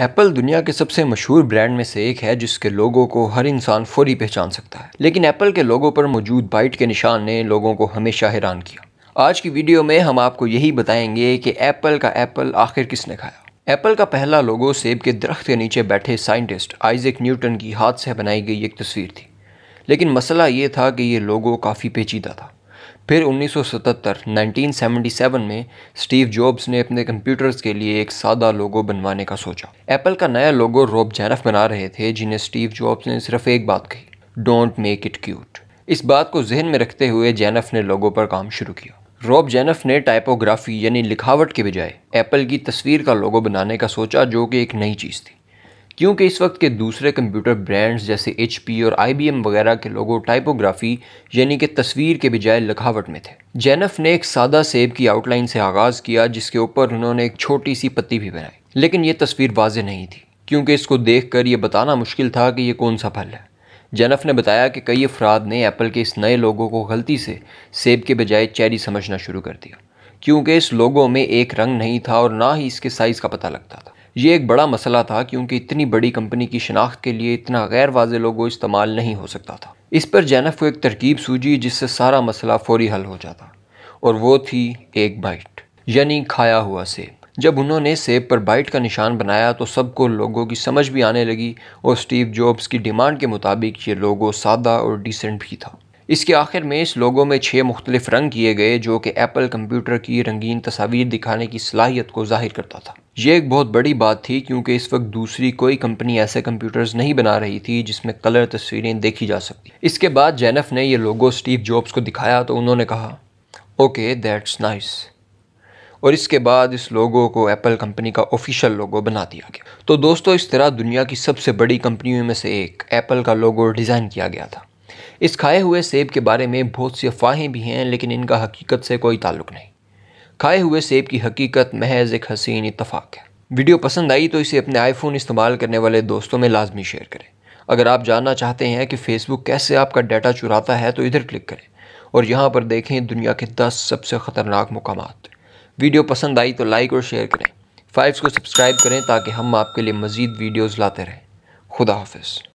Apple दुनिया के सबसे मशहूर ब्रांड में से एक है जिसके लोगों को हर इंसान फौरी पहचान सकता है लेकिन एप्पल के लोगों पर मौजूद बाइट के निशान ने लोगों को हमेशा हैरान किया आज की वीडियो में हम आपको यही बताएंगे कि एप्पल का एप्पल आखिर किसने खाया एप्पल का पहला लोगो सेब के दरख्त के नीचे बैठे साइंटिस्ट आइजक न्यूटन की हाथ से बनाई गई एक तस्वीर थी लेकिन मसला ये था कि ये लोगो काफ़ी पेचीदा था फिर 1977 1977 में स्टीव जॉब्स ने अपने कंप्यूटर्स के लिए एक सादा लोगो बनवाने का सोचा एप्पल का नया लोगो रॉब जैनफ बना रहे थे जिन्हें स्टीव जॉब्स ने सिर्फ एक बात कही डोंट मेक इट क्यूट इस बात को जहन में रखते हुए जैनफ ने लोगों पर काम शुरू किया रॉब जैनफ ने टाइपोग्राफी यानी लिखावट के बजाय एप्पल की तस्वीर का लोगो बनाने का सोचा जो कि एक नई चीज़ थी क्योंकि इस वक्त के दूसरे कंप्यूटर ब्रांड्स जैसे एच और आई वगैरह के लोगों टाइपोग्राफी यानी कि तस्वीर के बजाय लिखावट में थे जैनफ ने एक सादा सेब की आउटलाइन से आगाज़ किया जिसके ऊपर उन्होंने एक छोटी सी पत्ती भी बनाई लेकिन ये तस्वीर वाज नहीं थी क्योंकि इसको देख कर ये बताना मुश्किल था कि ये कौन सा फल है जैनफ ने बताया कि कई अफराद ने एप्पल के इस नए लोगों को गलती से सेब के बजाय चेरी समझना शुरू कर दिया क्योंकि इस लोगों में एक रंग नहीं था और ना ही इसके साइज़ का पता लगता था ये एक बड़ा मसला था क्योंकि इतनी बड़ी कंपनी की शनाख्त के लिए इतना गैर वाज लोगो इस्तेमाल नहीं हो सकता था इस पर जैनफ को एक तरकीब सूझी जिससे सारा मसला फौरी हल हो जाता और वो थी एक बाइट यानी खाया हुआ सेब जब उन्होंने सेब पर बाइट का निशान बनाया तो सबको लोगों की समझ भी आने लगी और स्टीव जॉब्स की डिमांड के मुताबिक ये लोगो सादा और डिसेंट भी था इसके आखिर में इस लोगो में छः मुख्तलिफ रंग किए गए जो कि एप्पल कंप्यूटर की रंगीन तस्वीर दिखाने की सलाहियत को जाहिर करता था ये एक बहुत बड़ी बात थी क्योंकि इस वक्त दूसरी कोई कंपनी ऐसे कंप्यूटर्स नहीं बना रही थी जिसमें कलर तस्वीरें देखी जा सकती इसके बाद जैनफ ने यह लोगो स्टीव जॉब्स को दिखाया तो उन्होंने कहा ओके दैट्स नाइस और इसके बाद इस लोगो को एप्पल कंपनी का ऑफिशियल लोगो बना दिया गया तो दोस्तों इस तरह दुनिया की सबसे बड़ी कंपनियों में से एक एप्पल का लोगो डिज़ाइन किया गया था इस खाए हुए सेब के बारे में बहुत सी अफवाहें भी हैं लेकिन इनका हकीकत से कोई ताल्लुक नहीं खाए हुए सेब की हकीकत महज एक हसीन इतफाक है वीडियो पसंद आई तो इसे अपने आईफोन इस्तेमाल करने वाले दोस्तों में लाजमी शेयर करें अगर आप जानना चाहते हैं कि फ़ेसबुक कैसे आपका डाटा चुराता है तो इधर क्लिक करें और यहाँ पर देखें दुनिया के दस सबसे ख़तरनाक मकाम वीडियो पसंद आई तो लाइक और शेयर करें फाइव्स को सब्सक्राइब करें ताकि हम आपके लिए मज़ीद वीडियोज़ लाते रहें खुदा हाफ